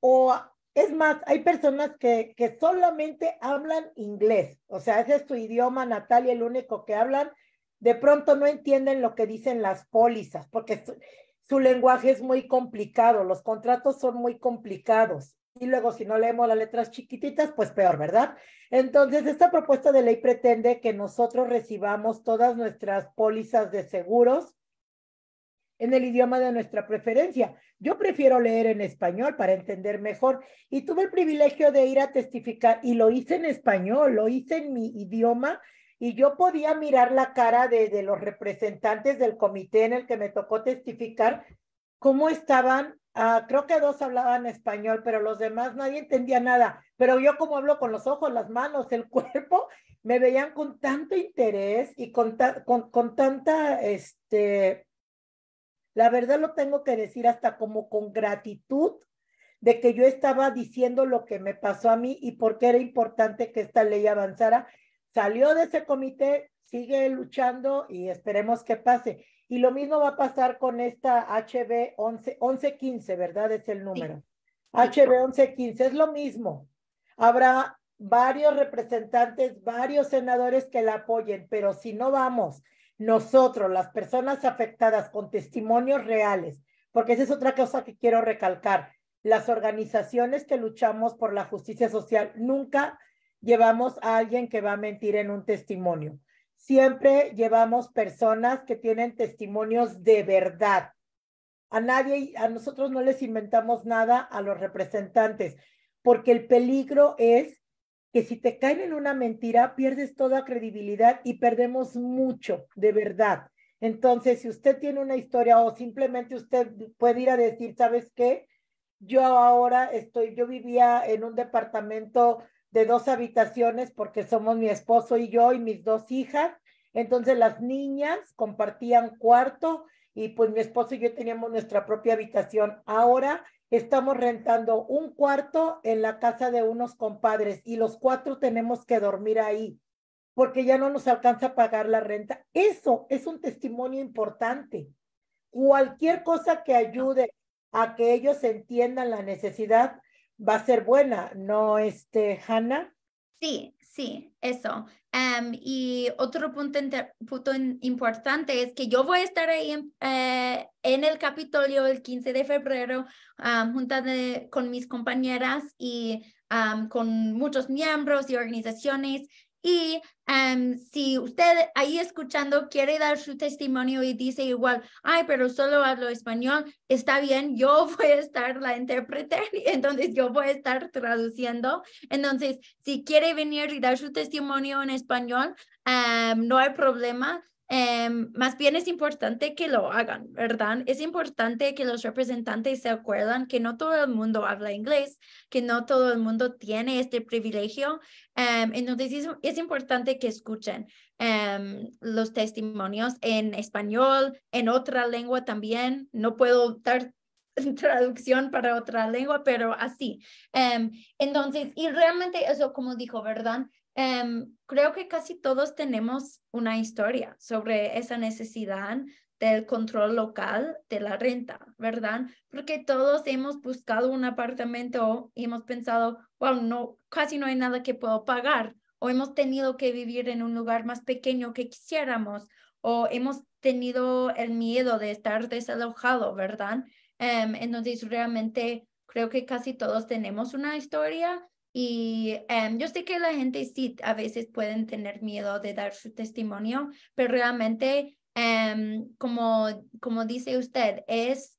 o es más, hay personas que, que solamente hablan inglés, o sea, ese es tu idioma natal y el único que hablan, de pronto no entienden lo que dicen las pólizas, porque su lenguaje es muy complicado, los contratos son muy complicados. Y luego, si no leemos las letras chiquititas, pues peor, ¿verdad? Entonces, esta propuesta de ley pretende que nosotros recibamos todas nuestras pólizas de seguros en el idioma de nuestra preferencia. Yo prefiero leer en español para entender mejor y tuve el privilegio de ir a testificar y lo hice en español, lo hice en mi idioma y yo podía mirar la cara de, de los representantes del comité en el que me tocó testificar cómo estaban ah, creo que dos hablaban español, pero los demás nadie entendía nada. Pero yo como hablo con los ojos, las manos, el cuerpo, me veían con tanto interés y con, con, con, tanta, este, la verdad lo tengo que decir hasta como con gratitud de que yo estaba diciendo lo que me pasó a mí y por qué era importante que esta ley avanzara salió de ese comité, sigue luchando y esperemos que pase. Y lo mismo va a pasar con esta HB 11, 1115, ¿verdad? Es el número. HB 1115, es lo mismo. Habrá varios representantes, varios senadores que la apoyen, pero si no vamos nosotros, las personas afectadas con testimonios reales, porque esa es otra cosa que quiero recalcar, las organizaciones que luchamos por la justicia social nunca llevamos a alguien que va a mentir en un testimonio. Siempre llevamos personas que tienen testimonios de verdad. A nadie, a nosotros no les inventamos nada a los representantes, porque el peligro es que si te caen en una mentira, pierdes toda credibilidad y perdemos mucho, de verdad. Entonces, si usted tiene una historia o simplemente usted puede ir a decir, ¿sabes qué? Yo ahora estoy, yo vivía en un departamento de dos habitaciones porque somos mi esposo y yo y mis dos hijas. Entonces las niñas compartían cuarto y pues mi esposo y yo teníamos nuestra propia habitación. Ahora estamos rentando un cuarto en la casa de unos compadres y los cuatro tenemos que dormir ahí porque ya no nos alcanza a pagar la renta. Eso es un testimonio importante. Cualquier cosa que ayude a que ellos entiendan la necesidad va a ser buena, ¿no, este, Hannah? Sí, sí, eso. Em, y otro punto, importante es que yo voy a estar ahí en, eh, el Capitolio el 15 de febrero, junto con mis compañeras y con muchos miembros y organizaciones y em, si usted ahí escuchando quiere dar su testimonio y dice igual, ay, pero solo hablo español, está bien, yo voy a estar la intérprete, entonces yo voy a estar traduciendo. Entonces, si quiere venir y dar su testimonio en español, em, no hay problema. Em, más bien es importante que lo hagan, ¿verdad? Es importante que los representantes se acuerdan que no todo el mundo habla inglés, que no todo el mundo tiene este privilegio. Em, entonces es, importante que escuchen em, los testimonios en español, en otra lengua también. No puedo dar traducción para otra lengua, pero así. entonces, y realmente eso, como dijo, ¿verdad? Em, creo que casi todos tenemos una historia sobre esa necesidad del control local de la renta, ¿verdad? Porque todos hemos buscado un apartamento y hemos pensado, wow, no, casi no hay nada que puedo pagar, o hemos tenido que vivir en un lugar más pequeño que quisiéramos, o hemos tenido el miedo de estar desalojado, ¿verdad? Em, entonces, realmente creo que casi todos tenemos una historia y em, yo sé que la gente sí a veces pueden tener miedo de dar su testimonio, pero realmente, em, como, como dice usted, es,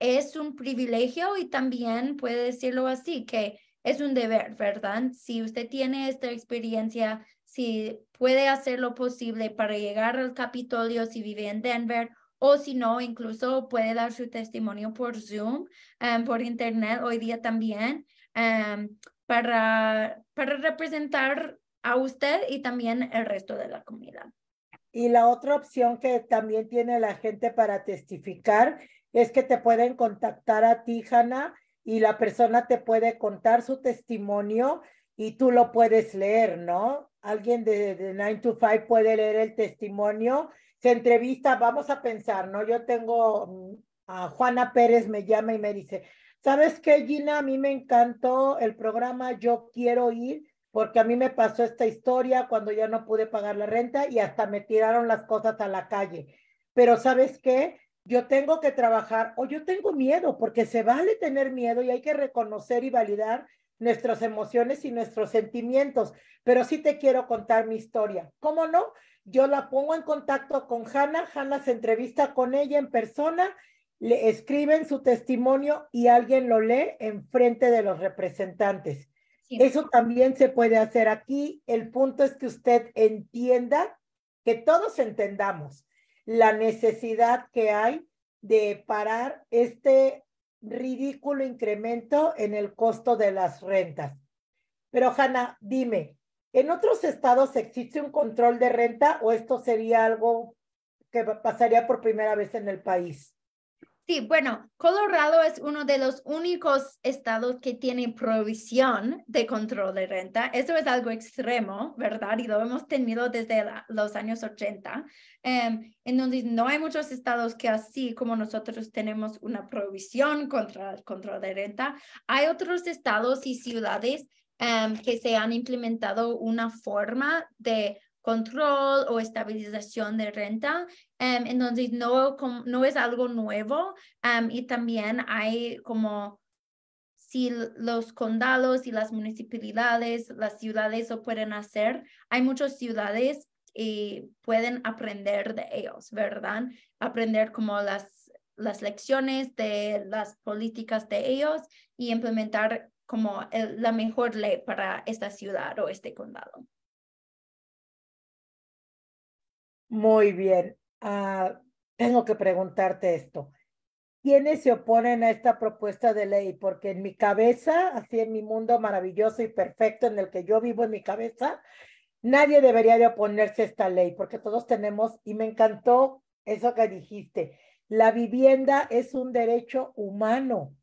es un privilegio y también puede decirlo así, que es un deber, ¿verdad? Si usted tiene esta experiencia, si puede hacer lo posible para llegar al Capitolio, si vive en Denver o si no, incluso puede dar su testimonio por Zoom, em, por Internet hoy día también para, representar a usted y también el resto de la comunidad. Y la otra opción que también tiene la gente para testificar es que te pueden contactar a ti, y la persona te puede contar su testimonio y tú lo puedes leer, ¿no? Alguien de, de 9 to 5 puede leer el testimonio, se entrevista, vamos a pensar, ¿no? Yo tengo mm, a Juana Pérez, me llama y me dice, ¿Sabes qué, Gina? A mí me encantó el programa Yo Quiero Ir porque a mí me pasó esta historia cuando ya no pude pagar la renta y hasta me tiraron las cosas a la calle. Pero ¿sabes qué? Yo tengo que trabajar o yo tengo miedo porque se vale tener miedo y hay que reconocer y validar nuestras emociones y nuestros sentimientos. Pero sí te quiero contar mi historia. ¿Cómo no? Yo la pongo en contacto con Hanna, Hanna se entrevista con ella en persona le escriben su testimonio y alguien lo lee en frente de los representantes. Eso también se puede hacer aquí. El punto es que usted entienda, que todos entendamos la necesidad que hay de parar este ridículo incremento en el costo de las rentas. Pero Hanna, dime, ¿en otros estados existe un control de renta o esto sería algo que pasaría por primera vez en el país? Sí, bueno, Colorado es uno de los únicos estados que tiene prohibición de control de renta. Eso es algo extremo, ¿verdad? Y lo hemos tenido desde los años 80. Em, entonces, no hay muchos estados que así como nosotros tenemos una prohibición contra el control de renta. Hay otros estados y ciudades em, que se han implementado una forma de control o estabilización de renta Em, entonces, no, es algo nuevo em, y también hay como si los condados y las municipalidades, las ciudades lo pueden hacer, hay muchas ciudades y pueden aprender de ellos, ¿verdad? Aprender como las, las lecciones de las políticas de ellos y implementar como la mejor ley para esta ciudad o este condado. Muy bien. Ah, tengo que preguntarte esto. ¿Quiénes se oponen a esta propuesta de ley? Porque en mi cabeza, así en mi mundo maravilloso y perfecto en el que yo vivo en mi cabeza, nadie debería de oponerse a esta ley, porque todos tenemos, y me encantó eso que dijiste, la vivienda es un derecho humano.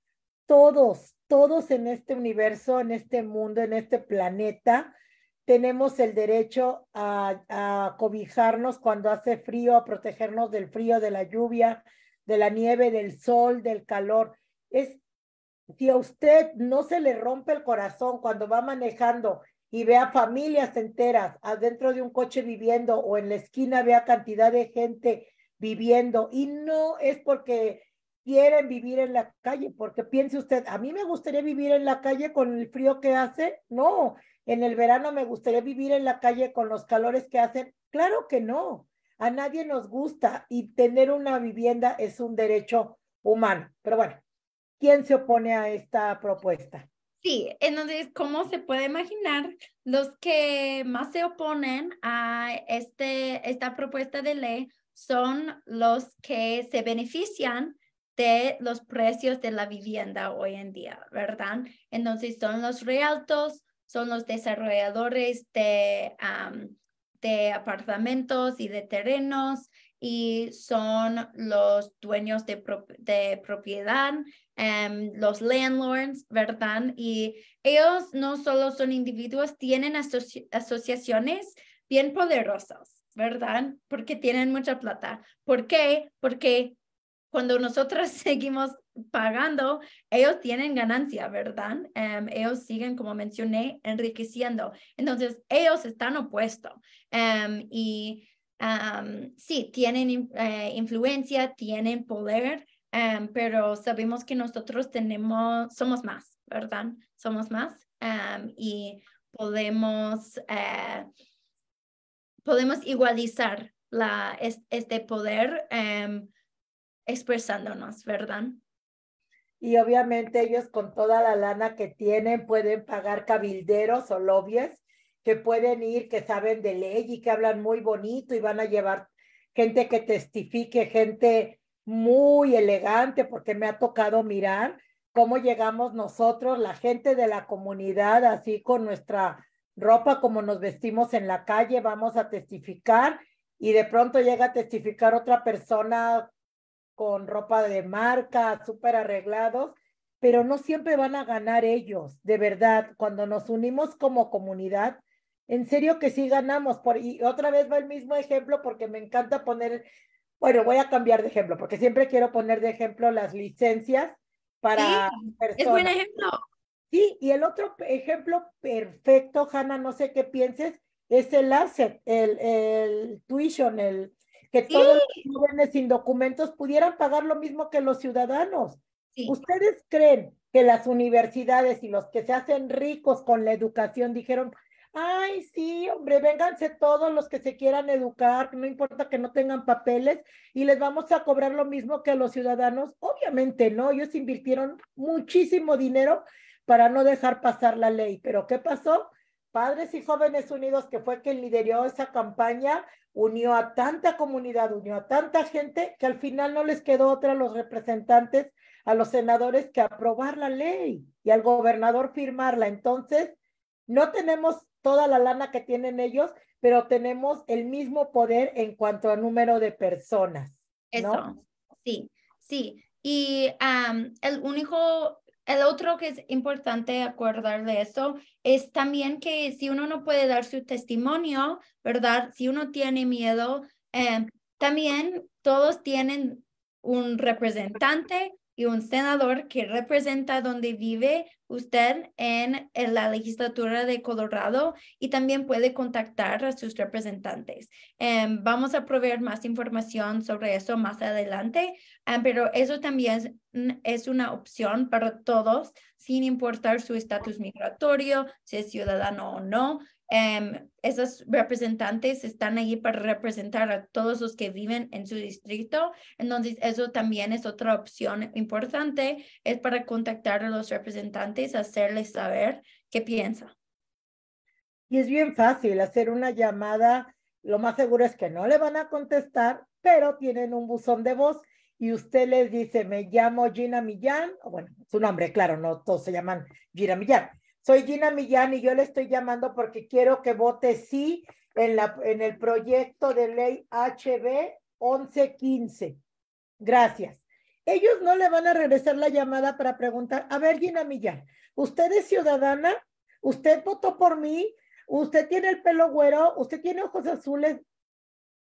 Todos, todos en este universo, en este mundo, en este planeta, tenemos el derecho a, cobijarnos cuando hace frío, a protegernos del frío, de la lluvia, de la nieve, del sol, del calor. Es si a usted no se le rompe el corazón cuando va manejando y ve a familias enteras adentro de un coche viviendo o en la esquina ve a cantidad de gente viviendo y no es porque quieren vivir en la calle, porque piense usted, a mí me gustaría vivir en la calle con el frío que hace, no, en el verano me gustaría vivir en la calle con los calores que hacen. Claro que no, a nadie nos gusta y tener una vivienda es un derecho humano. Pero bueno, ¿quién se opone a esta propuesta? Sí, entonces, ¿cómo se puede imaginar, los que más se oponen a este, esta propuesta de ley son los que se benefician de los precios de la vivienda hoy en día, ¿verdad? Entonces, son los realtos, son los desarrolladores de, de apartamentos y de terrenos y son los dueños de, propiedad, em, los landlords, ¿verdad? Y ellos no solo son individuos, tienen asociaciones bien poderosas, ¿verdad? Porque tienen mucha plata. ¿Por qué? Porque cuando nosotros seguimos pagando, ellos tienen ganancia, ¿verdad? Em, ellos siguen, como mencioné, enriqueciendo. Entonces, ellos están opuestos. Em, y sí, tienen eh, influencia, tienen poder, em, pero sabemos que nosotros tenemos, somos más, ¿verdad? Somos más y podemos, eh, podemos igualizar la, este poder expresándonos, ¿verdad? y obviamente ellos con toda la lana que tienen pueden pagar cabilderos o lobbies que pueden ir, que saben de ley y que hablan muy bonito y van a llevar gente que testifique, gente muy elegante, porque me ha tocado mirar cómo llegamos nosotros, la gente de la comunidad, así con nuestra ropa, como nos vestimos en la calle, vamos a testificar y de pronto llega a testificar otra persona con ropa de marca, súper arreglados, pero no siempre van a ganar ellos, de verdad, cuando nos unimos como comunidad. En serio que sí ganamos, por, y otra vez va el mismo ejemplo porque me encanta poner, bueno, voy a cambiar de ejemplo porque siempre quiero poner de ejemplo las licencias para personas. Es buen ejemplo. Sí, y el otro ejemplo perfecto, Hanna, no sé qué pienses, es el asset, el, el tuition, el, que todos los jóvenes sin documentos pudieran pagar lo mismo que los ciudadanos. ¿Ustedes creen que las universidades y los que se hacen ricos con la educación dijeron, ay, sí, hombre, vénganse todos los que se quieran educar, no importa que no tengan papeles, y les vamos a cobrar lo mismo que a los ciudadanos. Obviamente no, ellos invirtieron muchísimo dinero para no dejar pasar la ley, pero ¿qué pasó? Padres y Jóvenes Unidos, que fue quien lideró esa campaña, unió a tanta comunidad, unió a tanta gente, que al final no les quedó otra a los representantes, a los senadores, que aprobar la ley y al gobernador firmarla. Entonces, no tenemos toda la lana que tienen ellos, pero tenemos el mismo poder en cuanto a número de personas. Eso, sí, sí. Y um, el único el otro que es importante acordar de eso es también que si uno no puede dar su testimonio, ¿verdad? Si uno tiene miedo, eh, también todos tienen un representante y un senador que representa donde vive usted en, la legislatura de Colorado y también puede contactar a sus representantes. Em, vamos a proveer más información sobre eso más adelante, em, pero eso también es, una opción para todos, sin importar su estatus migratorio, si es ciudadano o no. Em, esos representantes están allí para representar a todos los que viven en su distrito. Entonces, eso también es otra opción importante, es para contactar a los representantes, hacerles saber qué piensa. Y es bien fácil hacer una llamada. Lo más seguro es que no le van a contestar, pero tienen un buzón de voz y usted les dice, me llamo Gina Millán, o bueno, su nombre, claro, no todos se llaman Gina Millán soy Gina Millán y yo le estoy llamando porque quiero que vote sí en, la, en el proyecto de ley HB 1115. Gracias. Ellos no le van a regresar la llamada para preguntar, a ver, Gina Millán, ¿usted es ciudadana? ¿Usted votó por mí? ¿Usted tiene el pelo güero? ¿Usted tiene ojos azules?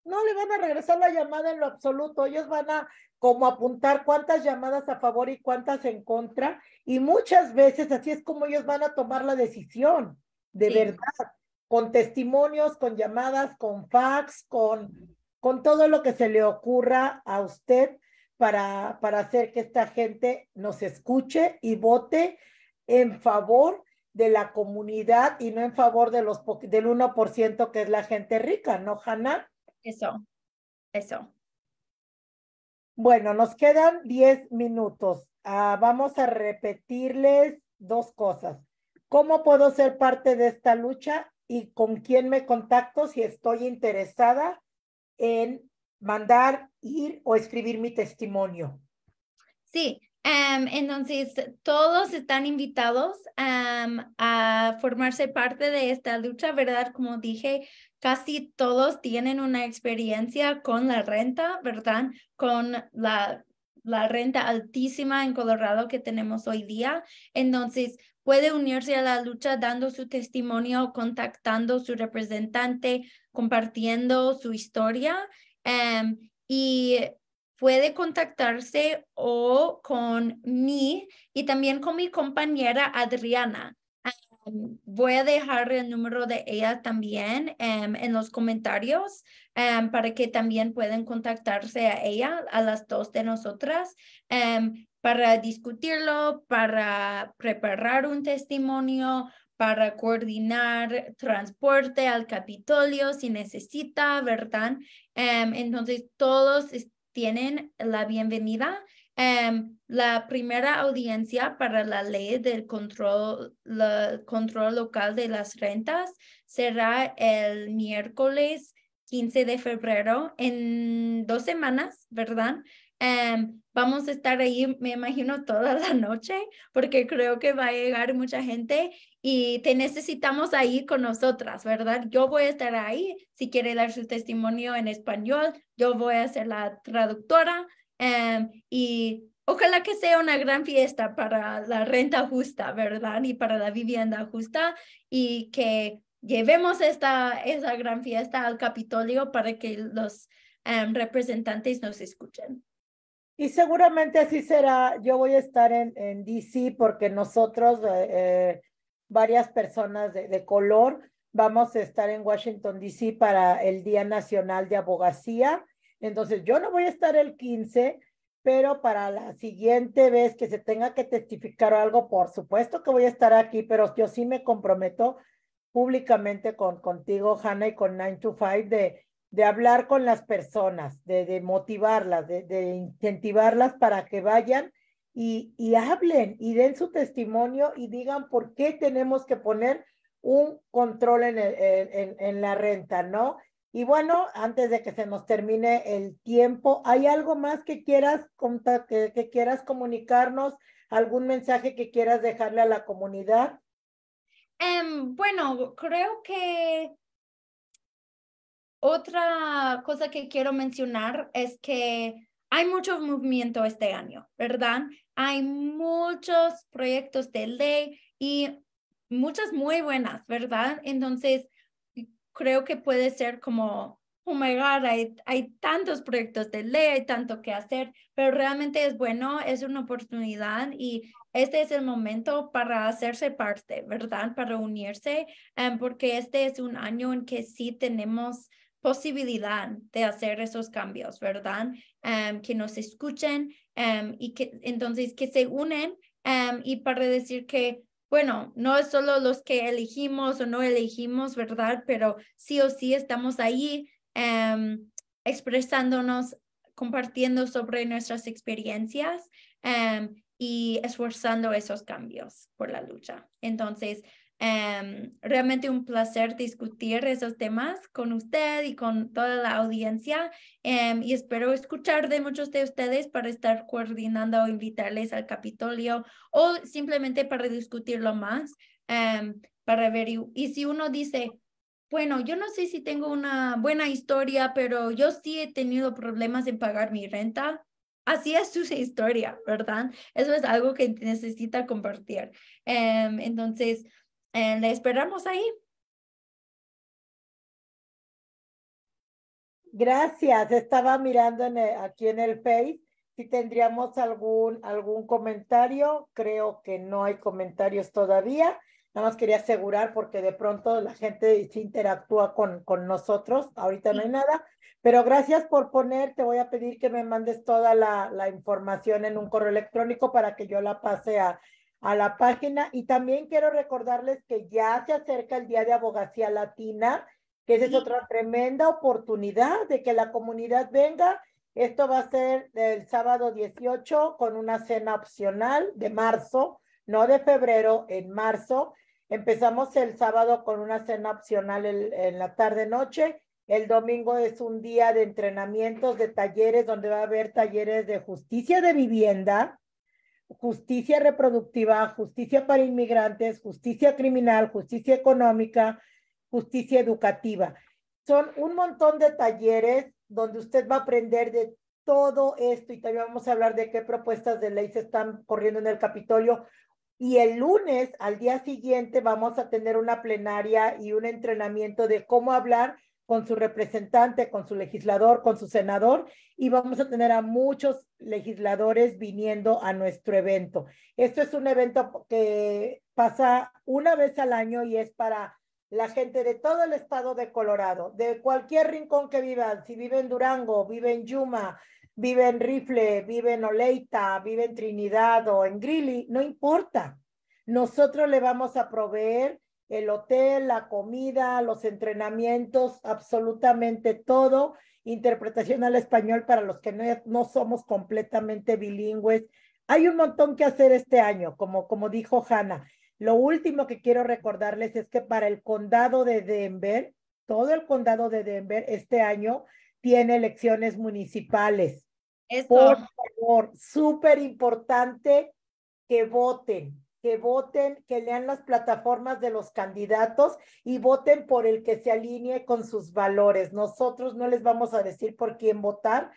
no le van a regresar la llamada en lo absoluto. Ellos van a como apuntar cuántas llamadas a favor y cuántas en contra. Y muchas veces así es como ellos van a tomar la decisión, de verdad, con testimonios, con llamadas, con fax, con, con todo lo que se le ocurra a usted para, para hacer que esta gente nos escuche y vote en favor de la comunidad y no en favor de los del 1% que es la gente rica, ¿no, Hanna? Eso, eso. Bueno, nos quedan 10 minutos. Ah, vamos a repetirles dos cosas. ¿Cómo puedo ser parte de esta lucha y con quién me contacto si estoy interesada en mandar, ir o escribir mi testimonio? Sí, em, entonces todos están invitados em, a formarse parte de esta lucha, ¿verdad? Como dije, casi todos tienen una experiencia con la renta, ¿verdad? Con la, la renta altísima en Colorado que tenemos hoy día. Entonces, puede unirse a la lucha dando su testimonio, contactando su representante, compartiendo su historia em, y puede contactarse o con mí y también con mi compañera Adriana. Um, voy a dejar el número de ella también em, en los comentarios em, para que también puedan contactarse a ella, a las dos de nosotras, em, para discutirlo, para preparar un testimonio, para coordinar transporte al Capitolio si necesita, ¿verdad? entonces, todos tienen la bienvenida Em, la primera audiencia para la ley del control, control local de las rentas será el miércoles 15 de febrero en dos semanas, ¿verdad? Em, vamos a estar ahí, me imagino, toda la noche, porque creo que va a llegar mucha gente y te necesitamos ahí con nosotras, ¿verdad? Yo voy a estar ahí, si quiere dar su testimonio en español, yo voy a ser la traductora. Em, y ojalá que sea una gran fiesta para la renta justa, ¿verdad? Y para la vivienda justa y que llevemos esta, esa gran fiesta al Capitolio para que los em, representantes nos escuchen. Y seguramente así será. Yo voy a estar en, en DC porque nosotros, eh, varias personas de, de, color, vamos a estar en Washington, DC para el Día Nacional de Abogacía entonces, yo no voy a estar el 15, pero para la siguiente vez que se tenga que testificar algo, por supuesto que voy a estar aquí, pero yo sí me comprometo públicamente con contigo, Hanna, y con 9 to 5 de, de hablar con las personas, de, de motivarlas, de, incentivarlas para que vayan y, hablen y den su testimonio y digan por qué tenemos que poner un control en, en, en, la renta, ¿no? Y bueno, antes de que se nos termine el tiempo, ¿hay algo más que quieras, quieras comunicarnos? ¿Algún mensaje que quieras dejarle a la comunidad? Em, bueno, creo que otra cosa que quiero mencionar es que hay mucho movimiento este año, ¿verdad? Hay muchos proyectos de ley y muchas muy buenas, ¿verdad? Entonces, creo que puede ser como, oh my God, hay, hay tantos proyectos de ley, hay tanto que hacer, pero realmente es bueno, es una oportunidad y este es el momento para hacerse parte, ¿verdad? Para unirse, em, porque este es un año en que sí tenemos posibilidad de hacer esos cambios, ¿verdad? Em, que nos escuchen em, y que entonces que se unen y para decir que bueno, no es solo los que elegimos o no elegimos, ¿verdad? Pero sí o sí estamos ahí em, expresándonos, compartiendo sobre nuestras experiencias em, y esforzando esos cambios por la lucha. Entonces, Em, realmente un placer discutir esos temas con usted y con toda la audiencia em, y espero escuchar de muchos de ustedes para estar coordinando o invitarles al Capitolio o simplemente para discutirlo más, em, para ver. Y, si uno dice, bueno, yo no sé si tengo una buena historia, pero yo sí he tenido problemas en pagar mi renta, así es su historia, ¿verdad? Eso es algo que necesita compartir. entonces, And eh, esperamos ahí. Gracias. Estaba mirando aquí en el Face si tendríamos algún, algún comentario. Creo que no hay comentarios todavía. Nada más quería asegurar porque de pronto la gente interactúa con, con nosotros. Ahorita no hay nada. Pero gracias por poner. Te voy a pedir que me mandes toda la, la información en un correo electrónico para que yo la pase a, a la página y también quiero recordarles que ya se acerca el Día de Abogacía Latina, que es otra tremenda oportunidad de que la comunidad venga. Esto va a ser el sábado 18 con una cena opcional de marzo, no de febrero, en marzo. Empezamos el sábado con una cena opcional en la tarde-noche. El domingo es un día de entrenamientos, de talleres, donde va a haber talleres de justicia de vivienda, justicia reproductiva, justicia para inmigrantes, justicia criminal, justicia económica, justicia educativa. Son un montón de talleres donde usted va a aprender de todo esto y también vamos a hablar de qué propuestas de ley se están corriendo en el Capitolio. Y el lunes, al día siguiente, vamos a tener una plenaria y un entrenamiento de cómo hablar con su representante, con su legislador, con su senador y vamos a tener a muchos legisladores viniendo a nuestro evento. Esto es un evento que pasa una vez al año y es para la gente de todo el estado de Colorado, de cualquier rincón que vivan, si vive en Durango, vive en Yuma, vive en Rifle, vive en Oleita, vive en Trinidad o en Greeley, no importa. Nosotros le vamos a proveer el hotel, la comida, los entrenamientos, absolutamente todo, interpretación al español para los que no, somos completamente bilingües. Hay un montón que hacer este año, como, como dijo Hanna. Lo último que quiero recordarles es que para el condado de Denver, todo el condado de Denver este año tiene elecciones municipales. Por favor, súper importante que voten, que voten, que lean las plataformas de los candidatos y voten por el que se alinee con sus valores. Nosotros no les vamos a decir por quién votar,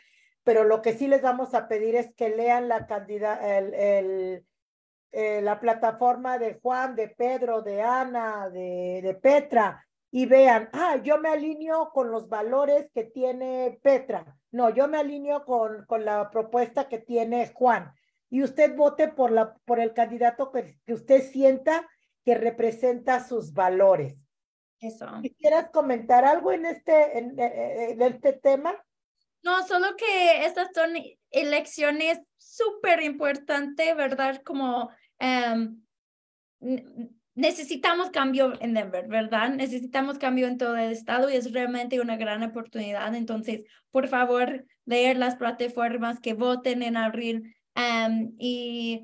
pero lo que sí les vamos a pedir es que lean la el, eh, la plataforma de Juan, de Pedro, de Ana, de, de Petra, y vean, ah, yo me alineo con los valores que tiene Petra. No, yo me alineo con, con la propuesta que tiene Juan y usted vote por, la, por el candidato que, usted sienta que representa sus valores. Eso. ¿Quisieras comentar algo en este, en, eh, eh, este tema? No, solo que estas son elecciones súper importantes, ¿verdad? Como em, necesitamos cambio en Denver, ¿verdad? Necesitamos cambio en todo el estado y es realmente una gran oportunidad. Entonces, por favor, leer las plataformas que voten en abril y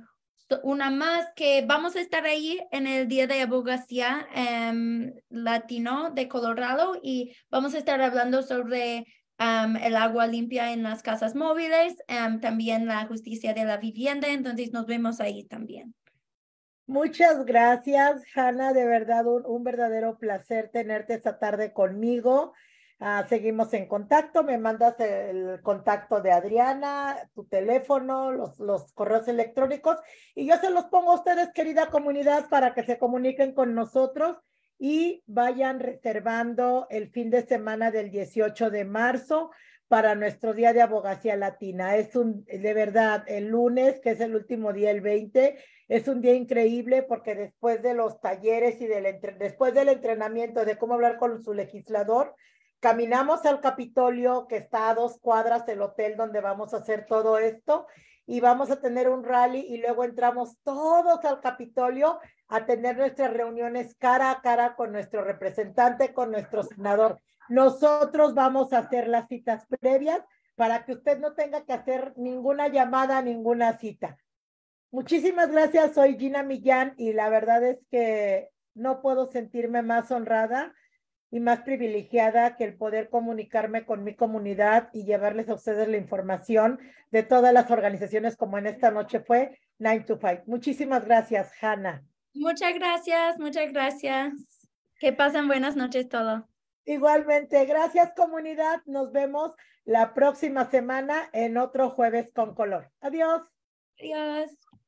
una más que vamos a estar ahí en el Día de Abogacía em, Latino de Colorado y vamos a estar hablando sobre el agua limpia en las casas móviles, también la justicia de la vivienda. Entonces nos vemos ahí también. Muchas gracias, Hanna. De verdad, un verdadero placer tenerte esta tarde conmigo. Ah, seguimos en contacto, me mandas el contacto de Adriana, tu teléfono, los, los, correos electrónicos y yo se los pongo a ustedes, querida comunidad, para que se comuniquen con nosotros y vayan reservando el fin de semana del 18 de marzo para nuestro Día de Abogacía Latina. Es un, de verdad, el lunes, que es el último día, el 20, es un día increíble porque después de los talleres y del, después del entrenamiento de cómo hablar con su legislador, Caminamos al Capitolio, que está a dos cuadras del hotel donde vamos a hacer todo esto, y vamos a tener un rally y luego entramos todos al Capitolio a tener nuestras reuniones cara a cara con nuestro representante, con nuestro senador. Nosotros vamos a hacer las citas previas para que usted no tenga que hacer ninguna llamada, ninguna cita. Muchísimas gracias, soy Gina Millán y la verdad es que no puedo sentirme más honrada y más privilegiada que el poder comunicarme con mi comunidad y llevarles a ustedes la información de todas las organizaciones como en esta noche fue nine to fight Muchísimas gracias, Hannah. Muchas gracias, muchas gracias. Que pasen buenas noches todo. Igualmente, gracias comunidad. Nos vemos la próxima semana en otro jueves con color. Adiós. Adiós.